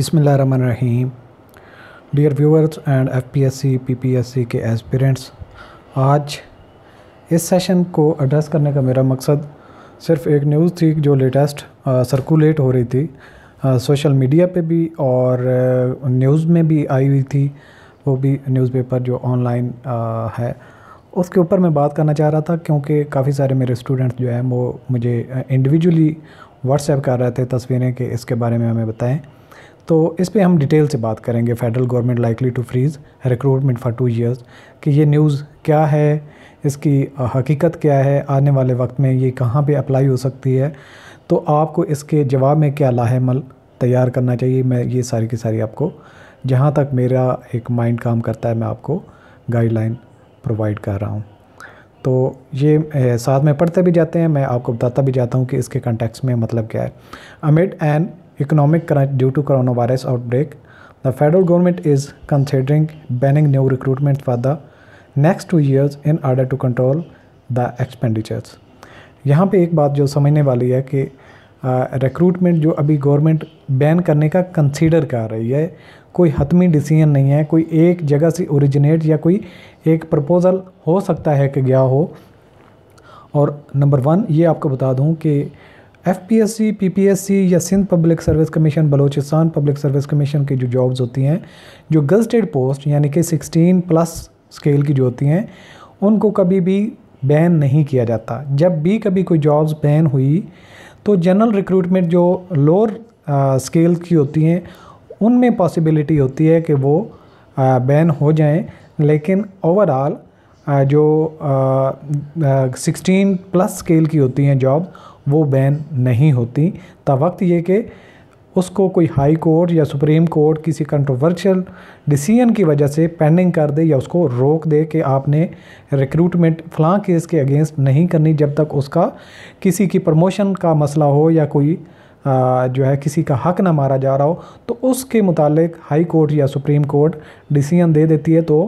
रही dear viewers and F P S C P P S C के aspirants आज इस सेशन को एड्रेस करने का मेरा मकसद सिर्फ एक न्यूज़ थी जो लेटेस्ट सर्कुलेट हो रही थी सोशल मीडिया पे भी और न्यूज़ में भी आई हुई थी वो भी न्यूज़पेपर जो ऑनलाइन है उसके ऊपर मैं बात करना चाह रहा था क्योंकि काफ़ी सारे मेरे स्टूडेंट्स जो हैं वो मुझे इंडिविजुअली व्हाट्सएप कर रहे थे तस्वीरें कि इसके बारे में हमें बताएं तो इस पर हम डिटेल से बात करेंगे federal government likely to freeze recruitment for two years कि ये न्यूज़ क्या है इसकी हकीकत क्या है आने वाले वक्त में ये कहाँ पे अप्लाई हो सकती है तो आपको इसके जवाब में क्या लाहेमल तैयार करना चाहिए मैं ये सारी की सारी आपको जहाँ तक मेरा एक माइंड काम करता है मैं आपको गाइडलाइन प्रोवाइड कर रहा हूँ तो ये साथ में पढ़ते भी जाते हैं मैं आपको बताता भी जाता हूँ कि इसके कंटेक्स में मतलब क्या है amid and economic crunch due to coronavirus outbreak, the federal government is considering banning new recruitment for the next two years in order to control the expenditures यहाँ पे एक बात जो समझने वाली है कि रिक्रूटमेंट जो अभी गवर्नमेंट बैन करने का कंसीडर कर रही है कोई हतमी डिसीजन नहीं है कोई एक जगह से ओरिजिनेट या कोई एक प्रपोज़ल हो सकता है कि गया हो और नंबर वन ये आपको बता दूं कि F P S C P P S C या Sindh public service commission Balochistan public service commission की जो जॉब्स होती हैं जो गजटेड पोस्ट यानी कि 16 प्लस स्केल की जो होती हैं उनको कभी भी बैन नहीं किया जाता जब भी कभी कोई जॉब्स बैन हुई तो जनरल रिक्रूटमेंट जो लोअर स्केल uh, की होती हैं उनमें पॉसिबिलिटी होती है कि वो बैन uh, हो जाएँ लेकिन ओवरऑल uh, जो सिक्सटीन प्लस स्केल की होती हैं जॉब वो बैन नहीं होती तब वक्त ये कि उसको कोई हाई कोर्ट या सुप्रीम कोर्ट किसी कंट्रोवर्शियल डिसीजन की वजह से पेंडिंग कर दे या उसको रोक दे कि आपने रिक्रूटमेंट फलां केस के अगेंस्ट नहीं करनी जब तक उसका किसी की प्रमोशन का मसला हो या कोई आ, जो है किसी का हक ना मारा जा रहा हो तो उसके मुतालिक हाई कोर्ट या सुप्रीम कोर्ट डिसीजन दे देती है तो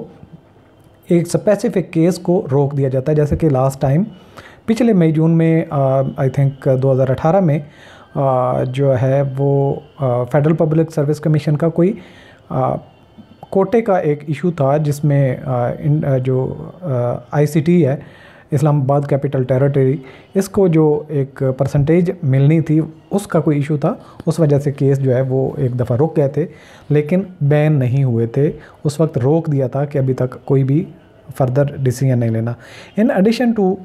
एक स्पेसिफिक केस को रोक दिया जाता है जैसे कि लास्ट टाइम पिछले मई जून में आई थिंक 2018 में आ, जो है वो फेडरल पब्लिक सर्विस कमीशन का कोई आ, कोटे का एक इशू था जिसमें आ, इन आ, जो आईसीटी है इस्लामाबाद कैपिटल टेरिटरी इसको जो एक परसेंटेज मिलनी थी उसका कोई इशू था उस वजह से केस जो है वो एक दफ़ा रुक गए थे लेकिन बैन नहीं हुए थे उस वक्त रोक दिया था कि अभी तक कोई भी फर्दर डिसीजन नहीं लेना in addition to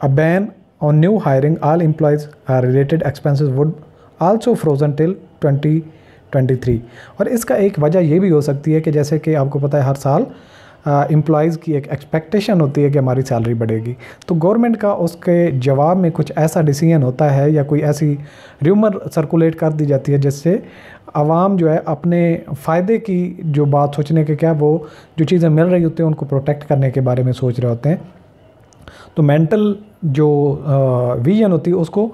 A ban on new hiring all employees related expenses would also frozen till 2023 और इसका एक वजह ये भी हो सकती है कि जैसे कि आपको पता है हर साल एम्प्लॉज़ की एक एक्सपेक्टेशन होती है कि हमारी सैलरी बढ़ेगी तो गवर्नमेंट का उसके जवाब में कुछ ऐसा डिसीजन होता है या कोई ऐसी र्यूमर सर्कुलेट कर दी जाती है जिससे आवाम जो है अपने फ़ायदे की जो बात सोचने के क्या वो जो चीज़ें मिल रही होती हैं उनको प्रोटेक्ट करने के बारे में सोच रहे होते हैं तो मेंटल जो विजन होती है उसको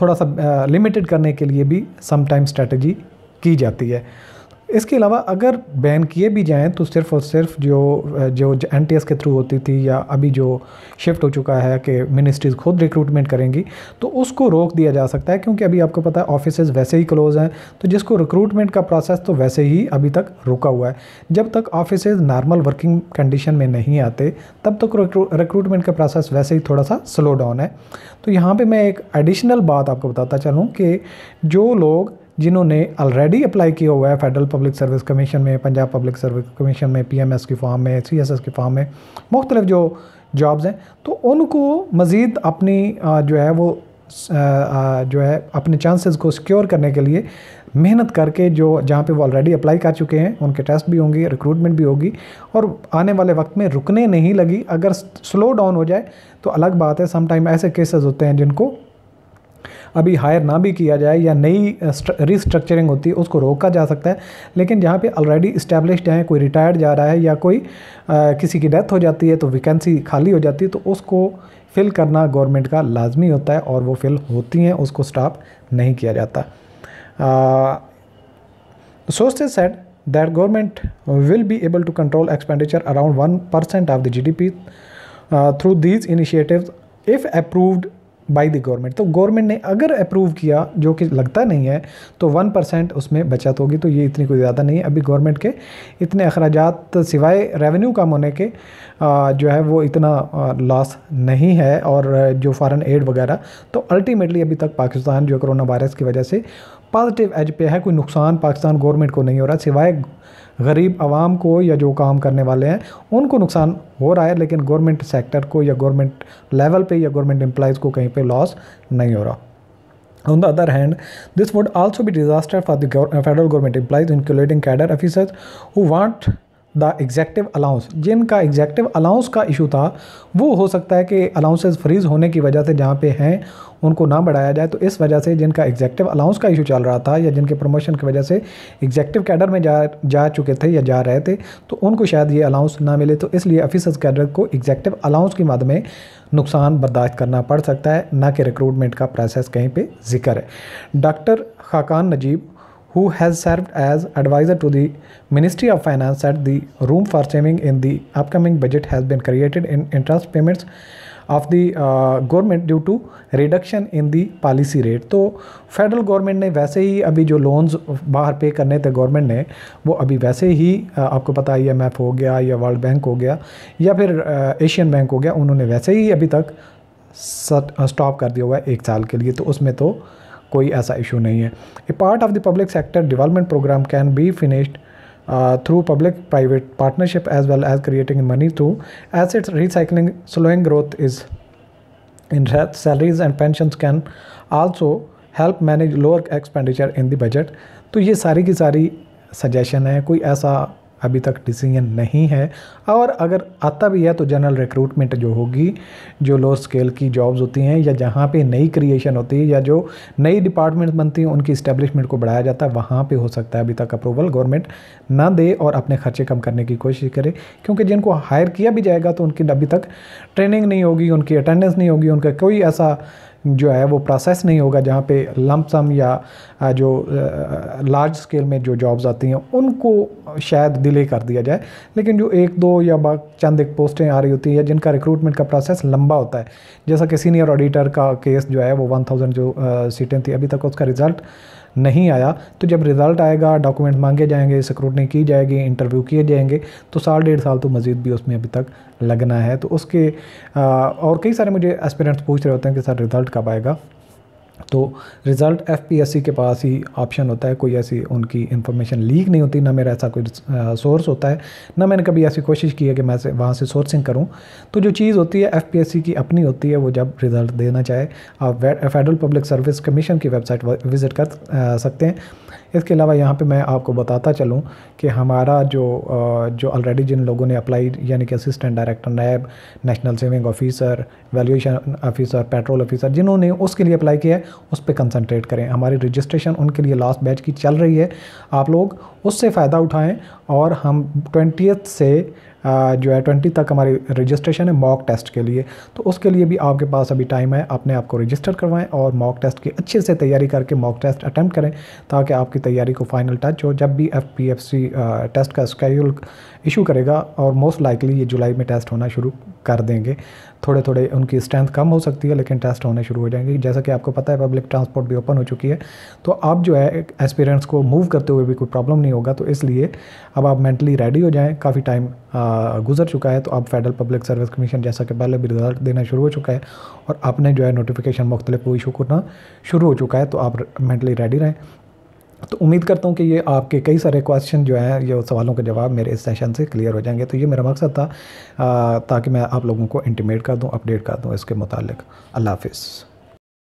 थोड़ा सा लिमिटेड करने के लिए भी समटाइम स्ट्रैटेजी की जाती है इसके अलावा अगर बैन किए भी जाएँ तो सिर्फ़ और सिर्फ जो जो एन टी एस के थ्रू होती थी या अभी जो शिफ्ट हो चुका है कि मिनिस्ट्रीज़ खुद रिक्रूटमेंट करेंगी तो उसको रोक दिया जा सकता है क्योंकि अभी आपको पता है ऑफिस वैसे ही क्लोज़ हैं तो जिसको रिक्रूटमेंट का प्रोसेस तो वैसे ही अभी तक रुका हुआ है जब तक ऑफिस नॉर्मल वर्किंग कंडीशन में नहीं आते तब तक रिक्रूटमेंट का प्रोसेस वैसे ही थोड़ा सा स्लो डाउन है तो यहाँ पर मैं एक एडिशनल बात आपको बताता चलूँ कि जो लोग जिन्होंने ऑलरेडी अप्लाई किया हुआ है फेडरल पब्लिक सर्विस कमीशन में पंजाब पब्लिक सर्विस कमीशन में पीएमएस की फॉर्म में सीएसएस की फॉर्म में मुख्तलिफ जो जॉब्स हैं तो उनको मज़ीद अपनी जो है वो जो है अपने चांसेस को सिक्योर करने के लिए मेहनत करके जो जहाँ पे वो ऑलरेडी अप्लाई कर चुके हैं उनके टेस्ट भी होंगे रिक्रूटमेंट भी होगी और आने वाले वक्त में रुकने नहीं लगी अगर स्लो डाउन हो जाए तो अलग बात है समटाइम ऐसे केसेस होते हैं जिनको अभी हायर ना भी किया जाए या नई रिस्ट्रक्चरिंग होती है उसको रोका जा सकता है लेकिन जहाँ पे ऑलरेडी इस्टेब्लिश्ड है कोई रिटायर्ड जा रहा है या कोई आ, किसी की डेथ हो जाती है तो वैकेंसी खाली हो जाती है तो उसको फिल करना गवर्नमेंट का लाजमी होता है और वो फिल होती हैं उसको स्टाफ नहीं किया जाता said that government will be able to control expenditure around one percent of the G D P through these initiative if approved by the government तो गवर्नमेंट ने अगर अप्रूव किया जो कि लगता नहीं है तो वन परसेंट उसमें बचत होगी तो ये इतनी कोई ज़्यादा नहीं है अभी गवर्नमेंट के इतने अखराज सिवाय रेवेन्यू कम होने के जो है वो इतना लॉस नहीं है और जो फॉरेन एड वगैरह तो अल्टीमेटली अभी तक पाकिस्तान जो कोरोना वायरस की वजह से पॉजिटिव एज पे है कोई नुकसान पाकिस्तान गवर्नमेंट को नहीं हो रहा सिवाय गरीब आवाम को या जो काम करने वाले हैं उनको नुकसान हो रहा है लेकिन गवर्नमेंट सेक्टर को या गवर्नमेंट लेवल पे या गवर्नमेंट एम्प्लॉज़ को कहीं पे लॉस नहीं हो रहा on the other hand this would also भी disaster for the federal government employees including cadre officers who want the executive allowance जिनका एग्जैक्टिव अलाउंस का इशू था वो हो सकता है कि अलाउंसेज फ्रीज होने की वजह से जहाँ पे हैं उनको ना बढ़ाया जाए तो इस वजह से जिनका एग्जैक्टिव अलाउंस का इशू चल रहा था या जिनके प्रमोशन की वजह से एग्जैक्टिव कैडर में जा जा चुके थे या जा रहे थे तो उनको शायद ये अलाउंस ना मिले तो इसलिए ऑफिसर्स कैडर को एग्जैक्टिव अलाउंस की मद में नुकसान बर्दाश्त करना पड़ सकता है ना कि रिक्रूटमेंट का प्रोसेस कहीं पर जिक्र है doctor Khaqan Najib who has served as advisor to the Ministry of Finance at the room for saving in the upcoming budget has been created in interest payments of the government due to reduction in the policy rate तो federal government ने वैसे ही अभी जो loans बाहर पे करने थे government ने वो अभी वैसे ही uh, आपको पता है ई e हो गया या वर्ल्ड बैंक हो गया या फिर एशियन uh, बैंक हो गया उन्होंने वैसे ही अभी तक स्टॉप uh, कर दिया हुआ है एक साल के लिए तो उसमें तो कोई ऐसा इशू नहीं है a part of the public sector development program can be finished through public private partnership as well as creating money through assets recycling slowing growth is in salaries and pension can also help manage lower expenditure in the budget तो ये सारी की सारी suggestion है कोई ऐसा अभी तक डिसीजन नहीं है और अगर आता भी है तो जनरल रिक्रूटमेंट जो होगी जो लो स्केल की जॉब्स होती हैं या जहाँ पे नई क्रिएशन होती है या जो नई डिपार्टमेंट बनती हैं उनकी इस्टेब्लिशमेंट को बढ़ाया जाता है वहाँ पे हो सकता है अभी तक अप्रूवल गवर्नमेंट ना दे और अपने खर्चे कम करने की कोशिश करे क्योंकि जिनको हायर किया भी जाएगा तो उनकी अभी तक ट्रेनिंग नहीं होगी उनकी अटेंडेंस नहीं होगी उनका कोई ऐसा जो है वो प्रोसेस नहीं होगा जहाँ पे लमसम सम या जो लार्ज स्केल में जो जॉब्स आती हैं उनको शायद डिले कर दिया जाए लेकिन जो एक दो या चंद एक पोस्टें आ रही होती या जिनका रिक्रूटमेंट का प्रोसेस लंबा होता है जैसा कि सीनियर ऑडिटर का केस जो है वो थाउजेंड जो सीटें थी अभी तक उसका रिज़ल्ट नहीं आया तो जब रिज़ल्ट आएगा डॉक्यूमेंट मांगे जाएंगे स्क्रूटनी की जाएगी इंटरव्यू किए जाएंगे तो साल डेढ़ साल तो मज़ीद भी उसमें अभी तक लगना है तो उसके आ, और कई सारे मुझे एस्पिरेंट्स पूछ रहे होते हैं कि सर रिज़ल्ट रिज़ल्ट कब आएगा तो रिज़ल्ट एफ के पास ही ऑप्शन होता है कोई ऐसी उनकी इन्फॉर्मेशन लीक नहीं होती ना मेरा ऐसा कोई सोर्स होता है ना मैंने कभी ऐसी कोशिश की है कि मैं से वहाँ से सोर्सिंग करूँ तो जो चीज़ होती है एफ की अपनी होती है वो जब रिज़ल्ट देना चाहे आप फेडरल पब्लिक सर्विस कमीशन की वेबसाइट विज़िट कर सकते हैं इसके अलावा यहाँ पे मैं आपको बताता चलूँ कि हमारा जो जो ऑलरेडी जिन लोगों ने अप्लाई यानी कि assistant director NAB national saving officer valuation officer patrol officer जिन्होंने उसके लिए अप्लाई किया है उस पर कंसनट्रेट करें हमारी रजिस्ट्रेशन उनके लिए लास्ट बैच की चल रही है आप लोग उससे फ़ायदा उठाएँ और हम ट्वेंटी से जो है ट्वेंटी तक हमारी रजिस्ट्रेशन है मॉक टेस्ट के लिए तो उसके लिए भी आपके पास अभी टाइम है अपने आप को रजिस्टर करवाएं और मॉक टेस्ट की अच्छे से तैयारी करके मॉक टेस्ट अटैम्प्ट करें ताकि आपकी तैयारी को फाइनल टच हो जब भी F P F C test का स्केड्यूल इशू करेगा और मोस्ट लाइकली ये जुलाई में टेस्ट होना शुरू कर देंगे थोड़े थोड़े उनकी स्ट्रेंथ कम हो सकती है लेकिन टेस्ट होने शुरू हो जाएंगे जैसा कि आपको पता है पब्लिक ट्रांसपोर्ट भी ओपन हो चुकी है तो अब जो है एस्पिरेंट्स को मूव करते हुए भी कोई प्रॉब्लम नहीं होगा तो इसलिए अब आप मेंटली रेडी हो जाएँ काफ़ी टाइम गुजर चुका है तो अब फेडरल पब्लिक सर्विस कमीशन जैसा कि पहले भी रिजल्ट देना शुरू हो चुका है और आपने जो है नोटिफिकेशन मुख्तलिफ इशू करना शुरू हो चुका है तो आप मेंटली रेडी रहें तो उम्मीद करता हूँ कि ये आपके कई सारे क्वेश्चन जो हैं ये सवालों के जवाब मेरे इस सेशन से क्लियर हो जाएंगे तो ये मेरा मकसद था ताकि मैं आप लोगों को इंटीमेट कर दूँ अपडेट कर दूँ इसके मुतालिक अल्लाह हाफिज़